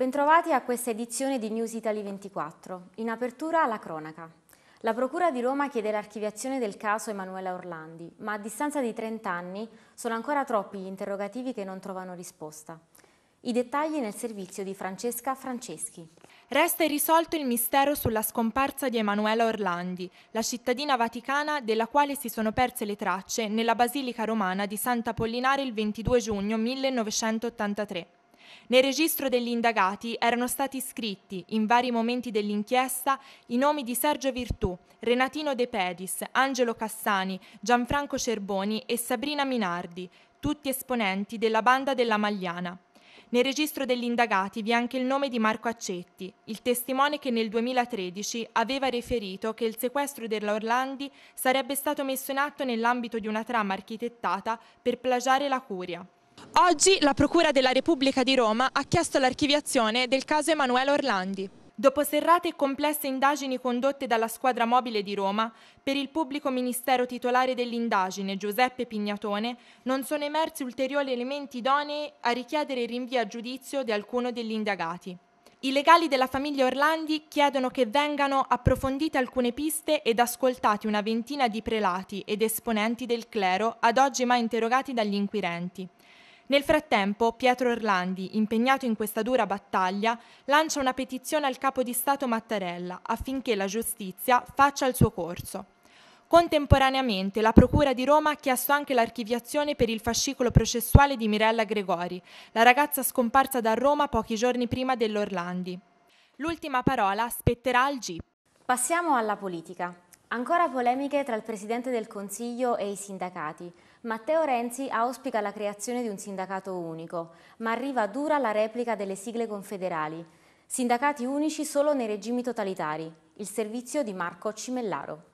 Bentrovati a questa edizione di News Italy 24. In apertura la cronaca. La Procura di Roma chiede l'archiviazione del caso Emanuela Orlandi, ma a distanza di 30 anni sono ancora troppi gli interrogativi che non trovano risposta. I dettagli nel servizio di Francesca Franceschi. Resta irrisolto il mistero sulla scomparsa di Emanuela Orlandi, la cittadina vaticana della quale si sono perse le tracce nella basilica romana di Sant'Apollinare il 22 giugno 1983. Nel registro degli indagati erano stati iscritti, in vari momenti dell'inchiesta, i nomi di Sergio Virtù, Renatino De Pedis, Angelo Cassani, Gianfranco Cerboni e Sabrina Minardi, tutti esponenti della banda della Magliana. Nel registro degli indagati vi è anche il nome di Marco Accetti, il testimone che nel 2013 aveva riferito che il sequestro della Orlandi sarebbe stato messo in atto nell'ambito di una trama architettata per plagiare la curia. Oggi la Procura della Repubblica di Roma ha chiesto l'archiviazione del caso Emanuele Orlandi. Dopo serrate e complesse indagini condotte dalla squadra mobile di Roma, per il pubblico ministero titolare dell'indagine Giuseppe Pignatone non sono emersi ulteriori elementi idonei a richiedere il rinvio a giudizio di alcuno degli indagati. I legali della famiglia Orlandi chiedono che vengano approfondite alcune piste ed ascoltati una ventina di prelati ed esponenti del clero ad oggi mai interrogati dagli inquirenti. Nel frattempo, Pietro Orlandi, impegnato in questa dura battaglia, lancia una petizione al capo di Stato Mattarella affinché la giustizia faccia il suo corso. Contemporaneamente la Procura di Roma ha chiesto anche l'archiviazione per il fascicolo processuale di Mirella Gregori, la ragazza scomparsa da Roma pochi giorni prima dell'Orlandi. L'ultima parola spetterà al GIP. Passiamo alla politica. Ancora polemiche tra il Presidente del Consiglio e i sindacati. Matteo Renzi auspica la creazione di un sindacato unico, ma arriva dura la replica delle sigle confederali. Sindacati unici solo nei regimi totalitari. Il servizio di Marco Cimellaro.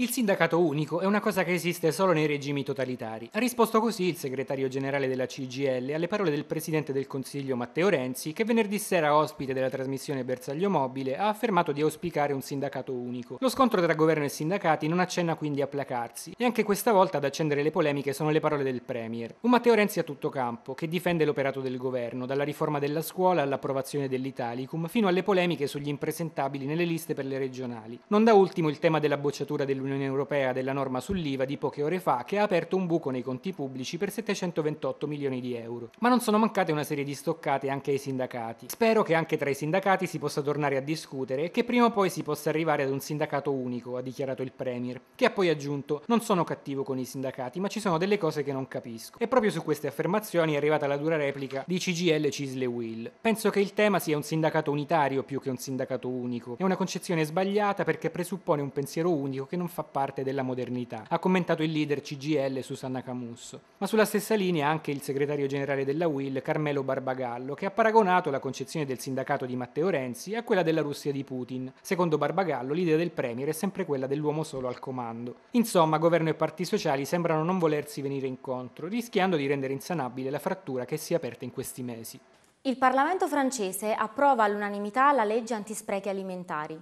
Il sindacato unico è una cosa che esiste solo nei regimi totalitari. Ha risposto così il segretario generale della CGL alle parole del presidente del Consiglio Matteo Renzi, che venerdì sera, ospite della trasmissione Bersaglio Mobile, ha affermato di auspicare un sindacato unico. Lo scontro tra governo e sindacati non accenna quindi a placarsi, e anche questa volta ad accendere le polemiche sono le parole del Premier. Un Matteo Renzi a tutto campo, che difende l'operato del governo, dalla riforma della scuola all'approvazione dell'Italicum, fino alle polemiche sugli impresentabili nelle liste per le regionali. Non da ultimo il tema della bocciatura dell'università dell'Unione Europea della norma sull'IVA di poche ore fa che ha aperto un buco nei conti pubblici per 728 milioni di euro. Ma non sono mancate una serie di stoccate anche ai sindacati. Spero che anche tra i sindacati si possa tornare a discutere e che prima o poi si possa arrivare ad un sindacato unico, ha dichiarato il Premier, che ha poi aggiunto non sono cattivo con i sindacati ma ci sono delle cose che non capisco. E proprio su queste affermazioni è arrivata la dura replica di CGL Cisle Will. Penso che il tema sia un sindacato unitario più che un sindacato unico. È una concezione sbagliata perché presuppone un pensiero unico che non fa parte della modernità, ha commentato il leader CGL Susanna Camusso. Ma sulla stessa linea anche il segretario generale della UIL, Carmelo Barbagallo, che ha paragonato la concezione del sindacato di Matteo Renzi a quella della Russia di Putin. Secondo Barbagallo, l'idea del Premier è sempre quella dell'uomo solo al comando. Insomma, governo e parti sociali sembrano non volersi venire incontro, rischiando di rendere insanabile la frattura che si è aperta in questi mesi. Il Parlamento francese approva all'unanimità la legge antisprechi alimentari.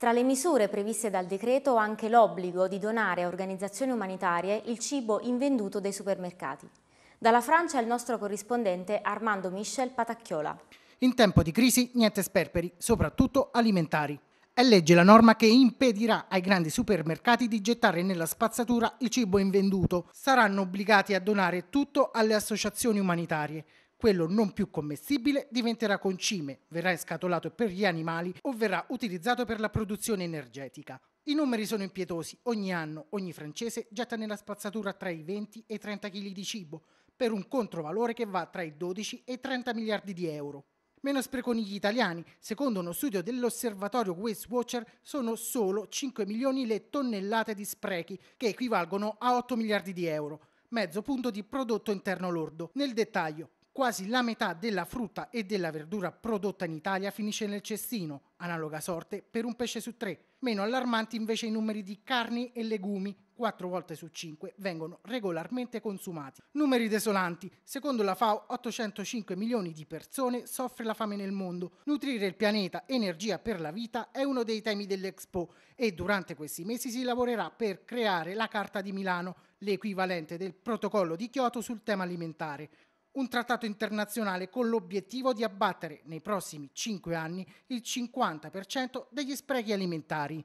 Tra le misure previste dal decreto anche l'obbligo di donare a organizzazioni umanitarie il cibo invenduto dai supermercati. Dalla Francia il nostro corrispondente Armando Michel Patacchiola. In tempo di crisi niente sperperi, soprattutto alimentari. È legge la norma che impedirà ai grandi supermercati di gettare nella spazzatura il cibo invenduto. Saranno obbligati a donare tutto alle associazioni umanitarie. Quello non più commestibile diventerà concime, verrà scatolato per gli animali o verrà utilizzato per la produzione energetica. I numeri sono impietosi. Ogni anno ogni francese getta nella spazzatura tra i 20 e i 30 kg di cibo, per un controvalore che va tra i 12 e i 30 miliardi di euro. Meno spreco negli italiani, secondo uno studio dell'osservatorio Waste Watcher, sono solo 5 milioni le tonnellate di sprechi, che equivalgono a 8 miliardi di euro, mezzo punto di prodotto interno lordo. Nel dettaglio, Quasi la metà della frutta e della verdura prodotta in Italia finisce nel cestino, analoga sorte per un pesce su tre. Meno allarmanti invece i numeri di carni e legumi, 4 volte su 5 vengono regolarmente consumati. Numeri desolanti. Secondo la FAO 805 milioni di persone soffre la fame nel mondo. Nutrire il pianeta energia per la vita è uno dei temi dell'Expo e durante questi mesi si lavorerà per creare la Carta di Milano, l'equivalente del protocollo di Kyoto sul tema alimentare un trattato internazionale con l'obiettivo di abbattere nei prossimi cinque anni il 50% degli sprechi alimentari.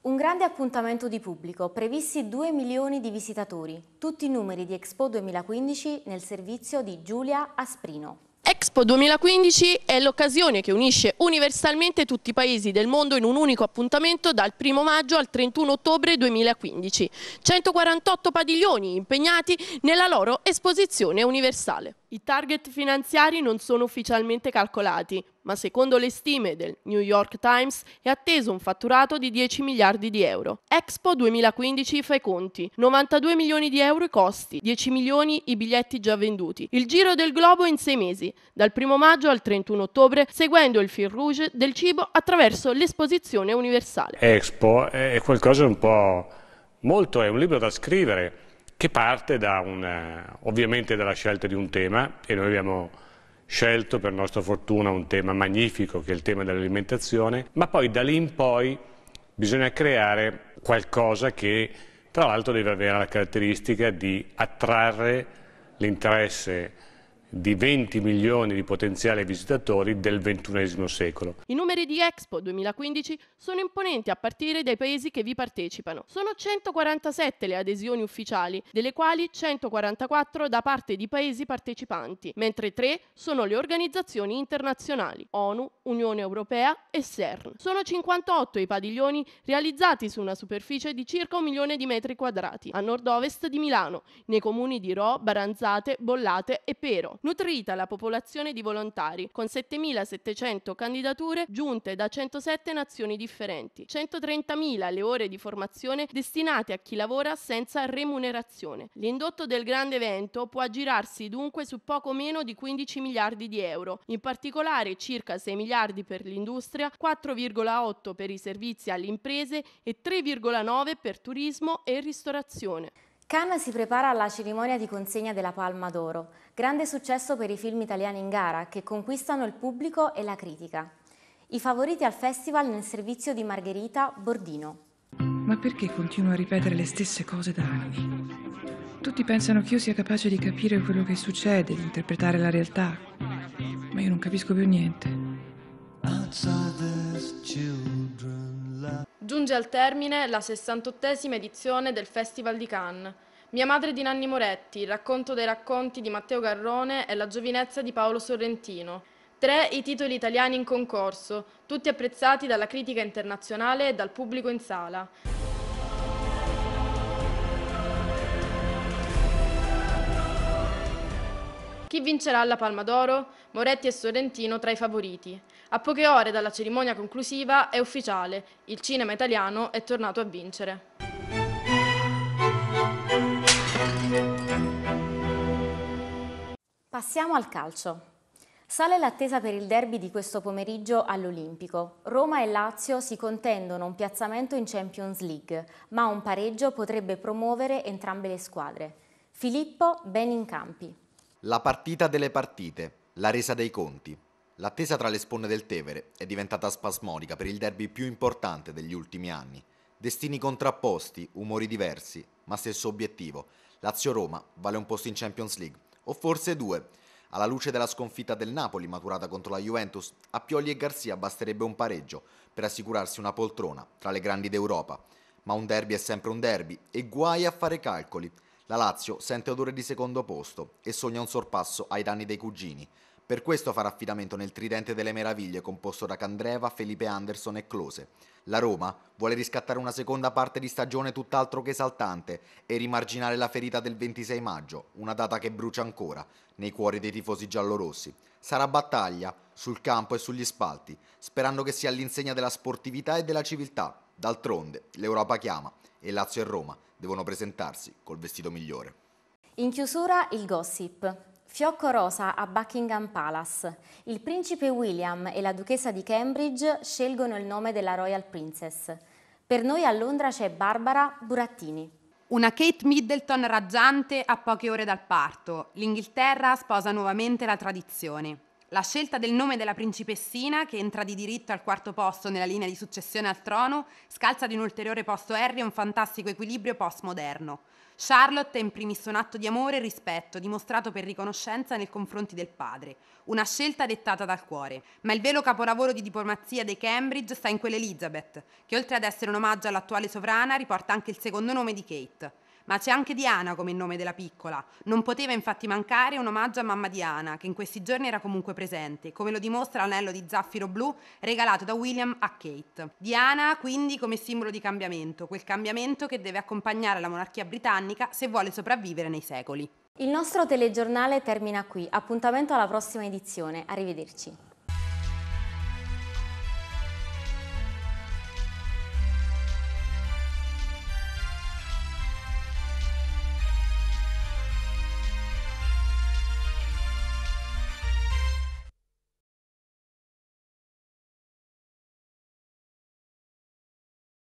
Un grande appuntamento di pubblico, previsti 2 milioni di visitatori, tutti i numeri di Expo 2015 nel servizio di Giulia Asprino. Expo 2015 è l'occasione che unisce universalmente tutti i paesi del mondo in un unico appuntamento dal 1 maggio al 31 ottobre 2015. 148 padiglioni impegnati nella loro esposizione universale. I target finanziari non sono ufficialmente calcolati, ma secondo le stime del New York Times è atteso un fatturato di 10 miliardi di euro. Expo 2015 fa i conti, 92 milioni di euro i costi, 10 milioni i biglietti già venduti. Il giro del globo in sei mesi, dal 1 maggio al 31 ottobre, seguendo il fil rouge del cibo attraverso l'esposizione universale. Expo è qualcosa un po' molto, è un libro da scrivere che parte da un, ovviamente dalla scelta di un tema e noi abbiamo scelto per nostra fortuna un tema magnifico che è il tema dell'alimentazione, ma poi da lì in poi bisogna creare qualcosa che tra l'altro deve avere la caratteristica di attrarre l'interesse di 20 milioni di potenziali visitatori del XXI secolo. I numeri di Expo 2015 sono imponenti a partire dai paesi che vi partecipano. Sono 147 le adesioni ufficiali, delle quali 144 da parte di paesi partecipanti, mentre 3 sono le organizzazioni internazionali, ONU, Unione Europea e CERN. Sono 58 i padiglioni realizzati su una superficie di circa un milione di metri quadrati, a nord-ovest di Milano, nei comuni di Ro, Baranzate, Bollate e Pero. Nutrita la popolazione di volontari, con 7.700 candidature giunte da 107 nazioni differenti, 130.000 le ore di formazione destinate a chi lavora senza remunerazione. L'indotto del grande evento può aggirarsi dunque su poco meno di 15 miliardi di euro, in particolare circa 6 miliardi per l'industria, 4,8 per i servizi alle imprese e 3,9 per turismo e ristorazione. Cannes si prepara alla cerimonia di consegna della Palma d'Oro, grande successo per i film italiani in gara che conquistano il pubblico e la critica. I favoriti al festival nel servizio di Margherita Bordino. Ma perché continuo a ripetere le stesse cose da anni? Tutti pensano che io sia capace di capire quello che succede, di interpretare la realtà, ma io non capisco più niente. Outside this chill Giunge al termine la 68esima edizione del Festival di Cannes. Mia madre di Nanni Moretti, il racconto dei racconti di Matteo Garrone e la giovinezza di Paolo Sorrentino. Tre i titoli italiani in concorso, tutti apprezzati dalla critica internazionale e dal pubblico in sala. Chi vincerà la Palma d'Oro? Moretti e Sorrentino tra i favoriti. A poche ore dalla cerimonia conclusiva è ufficiale, il cinema italiano è tornato a vincere. Passiamo al calcio. Sale l'attesa per il derby di questo pomeriggio all'Olimpico. Roma e Lazio si contendono un piazzamento in Champions League, ma un pareggio potrebbe promuovere entrambe le squadre. Filippo ben in campi. La partita delle partite, la resa dei conti. L'attesa tra le sponde del Tevere è diventata spasmodica per il derby più importante degli ultimi anni. Destini contrapposti, umori diversi, ma stesso obiettivo. Lazio-Roma vale un posto in Champions League, o forse due. Alla luce della sconfitta del Napoli maturata contro la Juventus, a Pioli e Garzia basterebbe un pareggio per assicurarsi una poltrona tra le grandi d'Europa. Ma un derby è sempre un derby e guai a fare calcoli. La Lazio sente odore di secondo posto e sogna un sorpasso ai danni dei cugini. Per questo farà affidamento nel tridente delle meraviglie composto da Candreva, Felipe Anderson e Close. La Roma vuole riscattare una seconda parte di stagione tutt'altro che esaltante e rimarginare la ferita del 26 maggio, una data che brucia ancora nei cuori dei tifosi giallorossi. Sarà battaglia sul campo e sugli spalti, sperando che sia all'insegna della sportività e della civiltà. D'altronde, l'Europa chiama e Lazio e Roma devono presentarsi col vestito migliore. In chiusura il gossip. Fiocco rosa a Buckingham Palace. Il principe William e la duchessa di Cambridge scelgono il nome della Royal Princess. Per noi a Londra c'è Barbara Burattini. Una Kate Middleton raggiante a poche ore dal parto. L'Inghilterra sposa nuovamente la tradizione. La scelta del nome della principessina, che entra di diritto al quarto posto nella linea di successione al trono, scalza di un ulteriore posto Harry un fantastico equilibrio postmoderno. Charlotte è in primis un atto di amore e rispetto, dimostrato per riconoscenza nei confronti del padre, una scelta dettata dal cuore. Ma il velo capolavoro di diplomazia dei Cambridge sta in quell'Elizabeth, che oltre ad essere un omaggio all'attuale sovrana riporta anche il secondo nome di Kate. Ma c'è anche Diana come nome della piccola. Non poteva infatti mancare un omaggio a mamma Diana, che in questi giorni era comunque presente, come lo dimostra l'anello di zaffiro blu regalato da William a Kate. Diana quindi come simbolo di cambiamento, quel cambiamento che deve accompagnare la monarchia britannica se vuole sopravvivere nei secoli. Il nostro telegiornale termina qui, appuntamento alla prossima edizione, arrivederci.